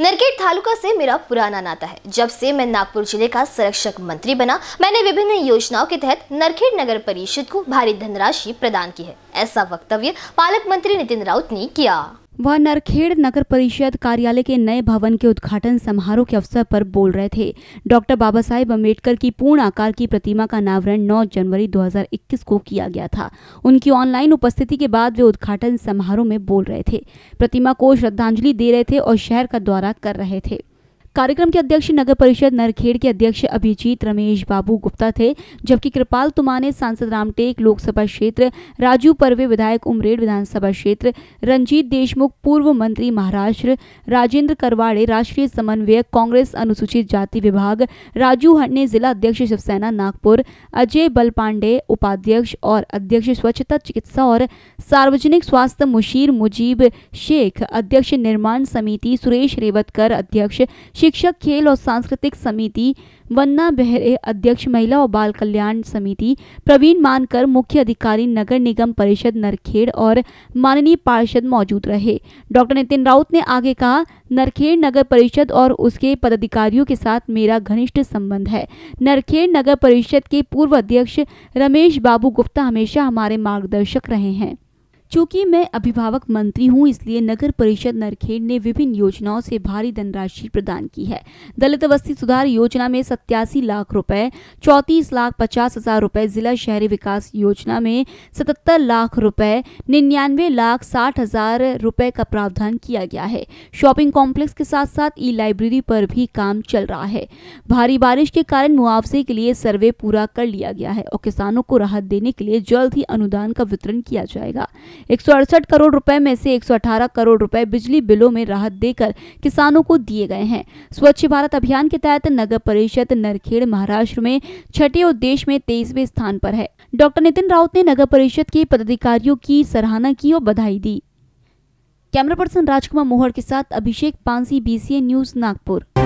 नरकेट तालुका से मेरा पुराना नाता है जब से मैं नागपुर जिले का संरक्षक मंत्री बना मैंने विभिन्न योजनाओं के तहत नरखेड़ नगर परिषद को भारी धनराशि प्रदान की है ऐसा वक्तव्य पालक मंत्री नितिन राउत ने किया वह नरखेड़ नगर परिषद कार्यालय के नए भवन के उद्घाटन समारोह के अवसर पर बोल रहे थे डॉक्टर बाबा साहेब अम्बेडकर की पूर्ण आकार की प्रतिमा का अनावरण 9 जनवरी 2021 को किया गया था उनकी ऑनलाइन उपस्थिति के बाद वे उद्घाटन समारोह में बोल रहे थे प्रतिमा को श्रद्धांजलि दे रहे थे और शहर का दौरा कर रहे थे कार्यक्रम के अध्यक्ष नगर परिषद नरखेड़ के अध्यक्ष अभिजीत रमेश बाबू गुप्ता थे जबकि कृपाल तुमाने सांसद रामटेक लोकसभा क्षेत्र राजू परवे विधायक उमरेड विधानसभा क्षेत्र रंजीत देशमुख पूर्व मंत्री महाराष्ट्र राजेंद्र करवाड़े राष्ट्रीय समन्वयक कांग्रेस अनुसूचित जाति विभाग राजू हटने जिला अध्यक्ष शिवसेना नागपुर अजय बल उपाध्यक्ष और अध्यक्ष स्वच्छता चिकित्सा और सार्वजनिक स्वास्थ्य मुशीर मुजीब शेख अध्यक्ष निर्माण समिति सुरेश रेवतकर अध्यक्ष शिक्षक खेल और सांस्कृतिक समिति वन्ना बेहरे अध्यक्ष महिला और बाल कल्याण समिति प्रवीण मानकर मुख्य अधिकारी नगर निगम परिषद नरखेड़ और माननीय पार्षद मौजूद रहे डॉक्टर नितिन राउत ने आगे कहा नरखेड़ नगर परिषद और उसके पदाधिकारियों के साथ मेरा घनिष्ठ संबंध है नरखेड़ नगर परिषद के पूर्व अध्यक्ष रमेश बाबू गुप्ता हमेशा हमारे मार्गदर्शक रहे हैं चूंकि मैं अभिभावक मंत्री हूं इसलिए नगर परिषद नरखेड़ ने विभिन्न योजनाओं से भारी धनराशि प्रदान की है दलित बस्ती सुधार योजना में सत्यासी लाख रुपए चौतीस लाख पचास हजार रुपए जिला शहरी विकास योजना में सतहत्तर लाख रुपए निन्यानवे लाख साठ हजार रुपए का प्रावधान किया गया है शॉपिंग कॉम्प्लेक्स के साथ साथ ई लाइब्रेरी पर भी काम चल रहा है भारी बारिश के कारण मुआवजे के लिए सर्वे पूरा कर लिया गया है और किसानों को राहत देने के लिए जल्द ही अनुदान का वितरण किया जाएगा एक करोड़ रुपए में से 118 करोड़ रुपए बिजली बिलों में राहत देकर किसानों को दिए गए हैं स्वच्छ भारत अभियान के तहत नगर परिषद नरखेड़ महाराष्ट्र में छठे और देश में तेईसवे स्थान पर है डॉक्टर नितिन राउत ने नगर परिषद के पदाधिकारियों की सराहना की और बधाई दी कैमरा पर्सन राजकुमार मोहर के साथ अभिषेक पांसी बीसीए न्यूज नागपुर